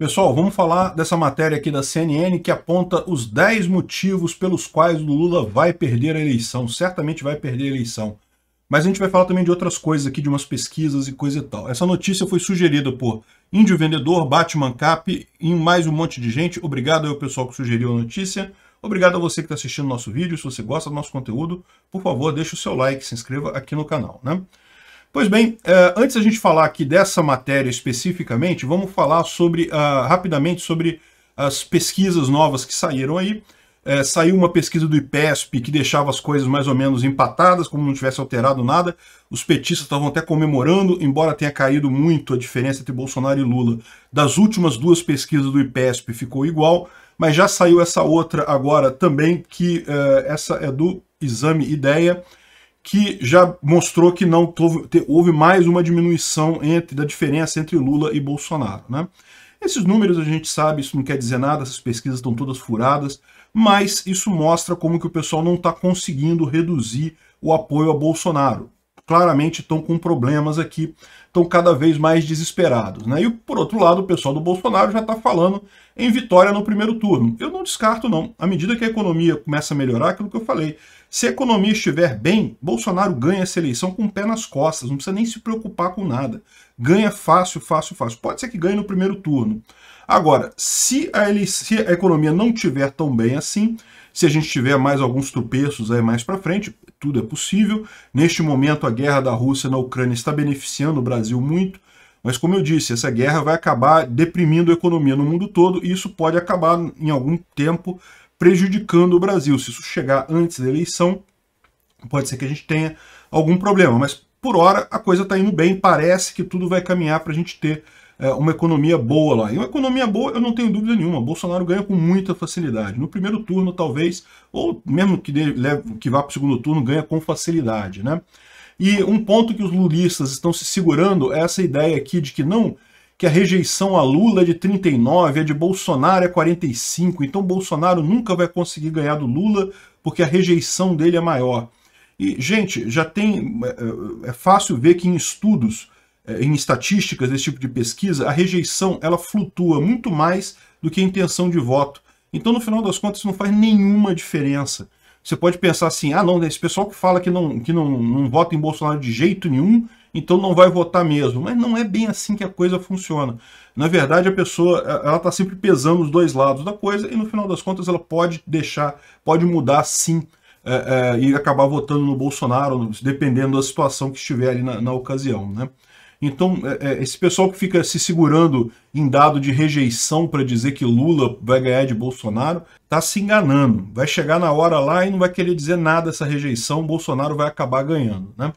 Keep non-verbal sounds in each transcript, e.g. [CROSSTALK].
Pessoal, vamos falar dessa matéria aqui da CNN que aponta os 10 motivos pelos quais o Lula vai perder a eleição. Certamente vai perder a eleição. Mas a gente vai falar também de outras coisas aqui, de umas pesquisas e coisa e tal. Essa notícia foi sugerida por Índio Vendedor, Batman Cap e mais um monte de gente. Obrigado ao pessoal que sugeriu a notícia. Obrigado a você que está assistindo nosso vídeo. Se você gosta do nosso conteúdo, por favor, deixe o seu like, se inscreva aqui no canal. Né? Pois bem, eh, antes a gente falar aqui dessa matéria especificamente, vamos falar sobre uh, rapidamente sobre as pesquisas novas que saíram aí. É, saiu uma pesquisa do IPESP que deixava as coisas mais ou menos empatadas, como não tivesse alterado nada. Os petistas estavam até comemorando, embora tenha caído muito a diferença entre Bolsonaro e Lula. Das últimas duas pesquisas do IPESP ficou igual, mas já saiu essa outra agora também, que eh, essa é do Exame Ideia, que já mostrou que não houve mais uma diminuição entre, da diferença entre Lula e Bolsonaro. Né? Esses números a gente sabe, isso não quer dizer nada, essas pesquisas estão todas furadas, mas isso mostra como que o pessoal não está conseguindo reduzir o apoio a Bolsonaro. Claramente estão com problemas aqui estão cada vez mais desesperados. Né? E, por outro lado, o pessoal do Bolsonaro já está falando em vitória no primeiro turno. Eu não descarto, não. À medida que a economia começa a melhorar, aquilo que eu falei, se a economia estiver bem, Bolsonaro ganha essa eleição com o pé nas costas, não precisa nem se preocupar com nada. Ganha fácil, fácil, fácil. Pode ser que ganhe no primeiro turno. Agora, se a, ele, se a economia não estiver tão bem assim, se a gente tiver mais alguns tropeços aí mais para frente, tudo é possível. Neste momento, a guerra da Rússia na Ucrânia está beneficiando o Brasil muito, mas como eu disse, essa guerra vai acabar deprimindo a economia no mundo todo e isso pode acabar, em algum tempo, prejudicando o Brasil. Se isso chegar antes da eleição, pode ser que a gente tenha algum problema, mas por hora a coisa está indo bem, parece que tudo vai caminhar para a gente ter é, uma economia boa lá. E uma economia boa, eu não tenho dúvida nenhuma, Bolsonaro ganha com muita facilidade. No primeiro turno, talvez, ou mesmo que, leve, que vá para o segundo turno, ganha com facilidade, né? E um ponto que os lulistas estão se segurando é essa ideia aqui de que não que a rejeição a Lula é de 39, a é de Bolsonaro é 45, então Bolsonaro nunca vai conseguir ganhar do Lula porque a rejeição dele é maior. E, gente, já tem. É, é fácil ver que em estudos é, em estatísticas desse tipo de pesquisa, a rejeição ela flutua muito mais do que a intenção de voto. Então, no final das contas, não faz nenhuma diferença. Você pode pensar assim, ah não, né, esse pessoal que fala que não, que não, não vota em Bolsonaro de jeito nenhum, então não vai votar mesmo. Mas não é bem assim que a coisa funciona. Na verdade, a pessoa é, ela está sempre pesando os dois lados da coisa e no final das contas ela pode deixar, pode mudar sim é, é, e acabar votando no Bolsonaro, dependendo da situação que estiver ali na, na ocasião. Né? Então, é, é, esse pessoal que fica se segurando em dado de rejeição para dizer que Lula vai ganhar de Bolsonaro, está se enganando. Vai chegar na hora lá e não vai querer dizer nada essa rejeição, Bolsonaro vai acabar ganhando, né?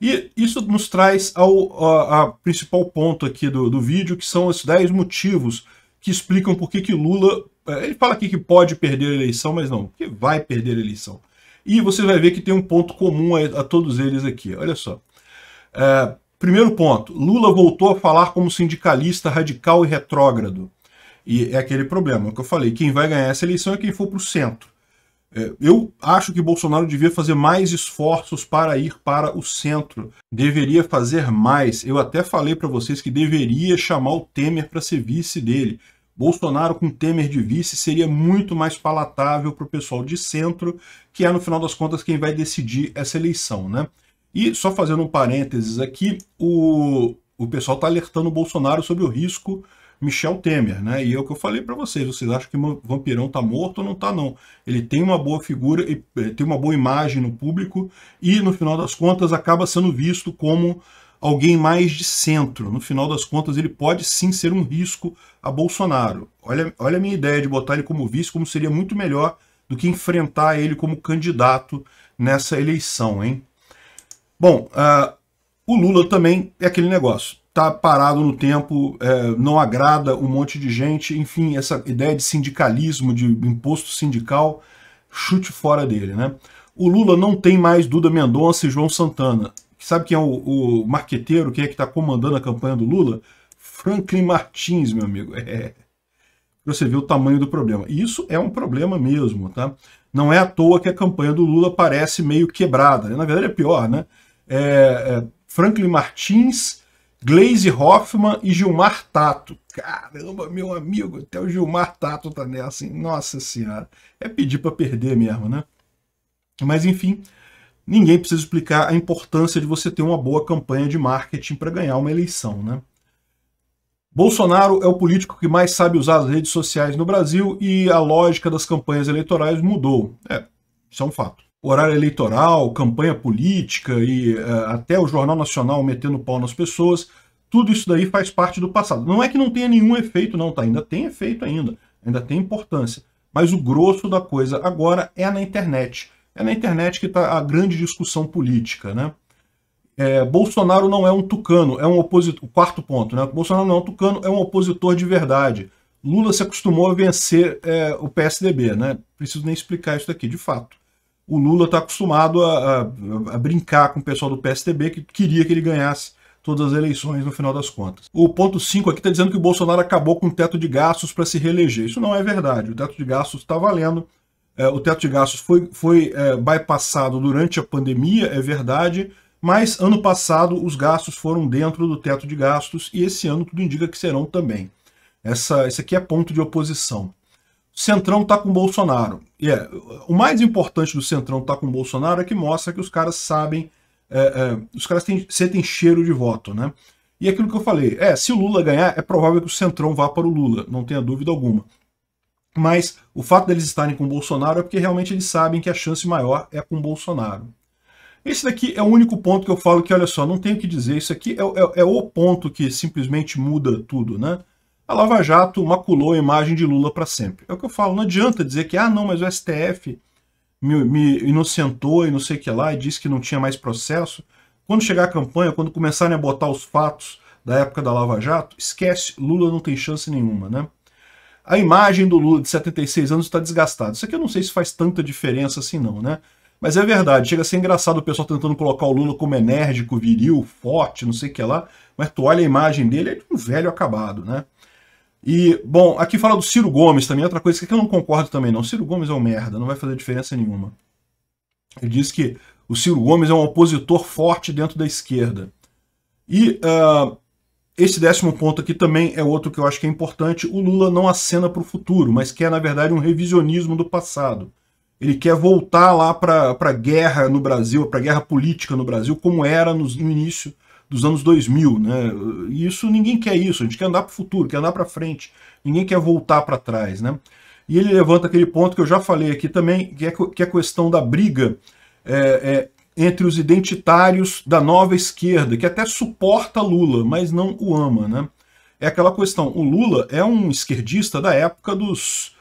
E isso nos traz ao a, a principal ponto aqui do, do vídeo, que são os 10 motivos que explicam por que, que Lula. É, ele fala aqui que pode perder a eleição, mas não, que vai perder a eleição. E você vai ver que tem um ponto comum a, a todos eles aqui. Olha só. É, Primeiro ponto, Lula voltou a falar como sindicalista radical e retrógrado. E é aquele problema que eu falei, quem vai ganhar essa eleição é quem for para o centro. É, eu acho que Bolsonaro devia fazer mais esforços para ir para o centro. Deveria fazer mais. Eu até falei para vocês que deveria chamar o Temer para ser vice dele. Bolsonaro com Temer de vice seria muito mais palatável para o pessoal de centro, que é, no final das contas, quem vai decidir essa eleição, né? E só fazendo um parênteses aqui, o, o pessoal está alertando o Bolsonaro sobre o risco Michel Temer, né? E é o que eu falei para vocês, vocês acham que o Vampirão está morto ou não está não. Ele tem uma boa figura, eh, tem uma boa imagem no público e no final das contas acaba sendo visto como alguém mais de centro. No final das contas ele pode sim ser um risco a Bolsonaro. Olha, olha a minha ideia de botar ele como vice, como seria muito melhor do que enfrentar ele como candidato nessa eleição, hein? Bom, uh, o Lula também é aquele negócio. Está parado no tempo, é, não agrada um monte de gente. Enfim, essa ideia de sindicalismo, de imposto sindical, chute fora dele. Né? O Lula não tem mais Duda Mendonça e João Santana. Sabe quem é o, o marqueteiro, quem é que está comandando a campanha do Lula? Franklin Martins, meu amigo. [LAUGHS] É. Você vê o tamanho do problema. E isso é um problema mesmo, tá? Não é à toa que a campanha do Lula parece meio quebrada. Na verdade é pior, né? É, é, Franklin Martins, Glaze Hoffman e Gilmar Tato. Caramba, meu amigo, até o Gilmar Tato tá nessa, hein? Nossa senhora. É pedir para perder mesmo, né? Mas enfim, ninguém precisa explicar a importância de você ter uma boa campanha de marketing para ganhar uma eleição, né? Bolsonaro é o político que mais sabe usar as redes sociais no Brasil e a lógica das campanhas eleitorais mudou. É, isso é um fato horário eleitoral, campanha política e uh, até o Jornal Nacional metendo pau nas pessoas, tudo isso daí faz parte do passado. Não é que não tenha nenhum efeito, não, tá? Ainda tem efeito ainda, ainda tem importância. Mas o grosso da coisa agora é na internet. É na internet que está a grande discussão política, né? É, Bolsonaro não é um tucano, é um opositor. Quarto ponto, né? Bolsonaro não é um tucano, é um opositor de verdade. Lula se acostumou a vencer é, o PSDB, né? Preciso nem explicar isso daqui, de fato o Lula está acostumado a, a, a, brincar com o pessoal do PSTB que queria que ele ganhasse todas as eleições no final das contas. O ponto 5 aqui está dizendo que o Bolsonaro acabou com o teto de gastos para se reeleger. Isso não é verdade. O teto de gastos está valendo. É, o teto de gastos foi, foi é, bypassado durante a pandemia, é verdade, mas ano passado os gastos foram dentro do teto de gastos e esse ano tudo indica que serão também. Essa, esse aqui é ponto de oposição. Centrão tá com Bolsonaro. E é, o mais importante do Centrão tá com Bolsonaro é que mostra que os caras sabem, é, é, os caras têm, sentem cheiro de voto, né? E é aquilo que eu falei, é, se o Lula ganhar, é provável que o Centrão vá para o Lula, não tenha dúvida alguma. Mas o fato deles estarem com Bolsonaro é porque realmente eles sabem que a chance maior é com Bolsonaro. Esse daqui é o único ponto que eu falo que, olha só, não tenho o que dizer, isso aqui é, é, é o ponto que simplesmente muda tudo, né? a Lava Jato maculou a imagem de Lula para sempre. É o que eu falo, não adianta dizer que, ah, não, mas o STF me, me inocentou e não sei o que lá, e disse que não tinha mais processo. Quando chegar a campanha, quando começarem a botar os fatos da época da Lava Jato, esquece, Lula não tem chance nenhuma, né? A imagem do Lula de 76 anos está desgastada. Isso aqui eu não sei se faz tanta diferença assim não, né? Mas é verdade, chega a ser engraçado o pessoal tentando colocar o Lula como enérgico, viril, forte, não sei o que lá, mas tu olha a imagem dele, é de um velho acabado, né? E, bom, aqui fala do Ciro Gomes também, outra coisa que eu não concordo também não. Ciro Gomes é um merda, não vai fazer diferença nenhuma. Ele diz que o Ciro Gomes é um opositor forte dentro da esquerda. E uh, esse décimo ponto aqui também é outro que eu acho que é importante. O Lula não acena para o futuro, mas quer, na verdade, um revisionismo do passado. Ele quer voltar lá para a guerra no Brasil, para a guerra política no Brasil, como era no, no início dos anos 2000, né? E isso ninguém quer isso, a gente quer andar para o futuro, quer andar para frente, ninguém quer voltar para trás, né? E ele levanta aquele ponto que eu já falei aqui também, que é, que é a questão da briga é, é, entre os identitários da nova esquerda, que até suporta Lula, mas não o ama, né? É aquela questão, o Lula é um esquerdista da época dos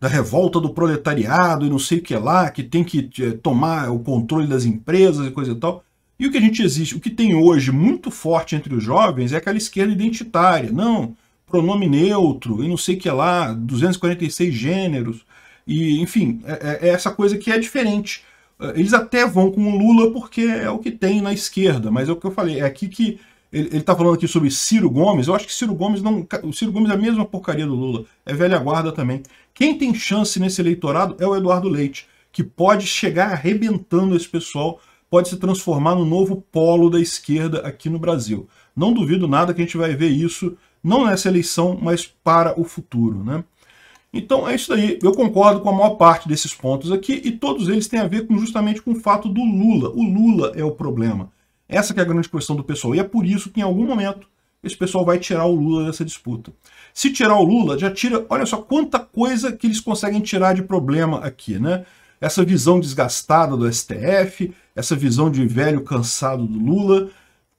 da revolta do proletariado e não sei o que lá, que tem que eh, tomar o controle das empresas e coisa e tal. E o que a gente existe, o que tem hoje muito forte entre os jovens é aquela esquerda identitária. Não, pronome neutro e não sei o que lá, 246 gêneros. E, enfim, é, é, é essa coisa que é diferente. Eh, eles até vão com o Lula porque é o que tem na esquerda, mas é o que eu falei, é aqui que ele, está falando aqui sobre Ciro Gomes. Eu acho que Ciro Gomes não. O Ciro Gomes é a mesma porcaria do Lula. É velha guarda também. Quem tem chance nesse eleitorado é o Eduardo Leite, que pode chegar arrebentando esse pessoal pode se transformar no novo polo da esquerda aqui no Brasil. Não duvido nada que a gente vai ver isso, não nessa eleição, mas para o futuro. Né? Então é isso aí. Eu concordo com a maior parte desses pontos aqui e todos eles têm a ver com, justamente com o fato do Lula. O Lula é o problema. Essa é a grande questão do pessoal. E é por isso que em algum momento esse pessoal vai tirar o Lula dessa disputa. Se tirar o Lula, já tira, olha só quanta coisa que eles conseguem tirar de problema aqui, né? Essa visão desgastada do STF, essa visão de velho cansado do Lula,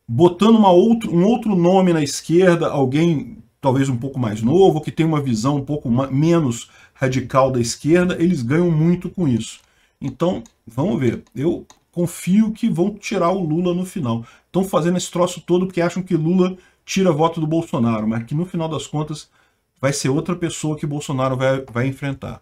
botando uma outro, um outro nome na esquerda, alguém talvez um pouco mais novo, que tem uma visão um pouco menos radical da esquerda, eles ganham muito com isso. Então, vamos ver. Eu confio que vão tirar o Lula no final. Estão fazendo esse troço todo porque acham que Lula tira voto do Bolsonaro, mas que no final das contas vai ser outra pessoa que Bolsonaro vai, vai enfrentar.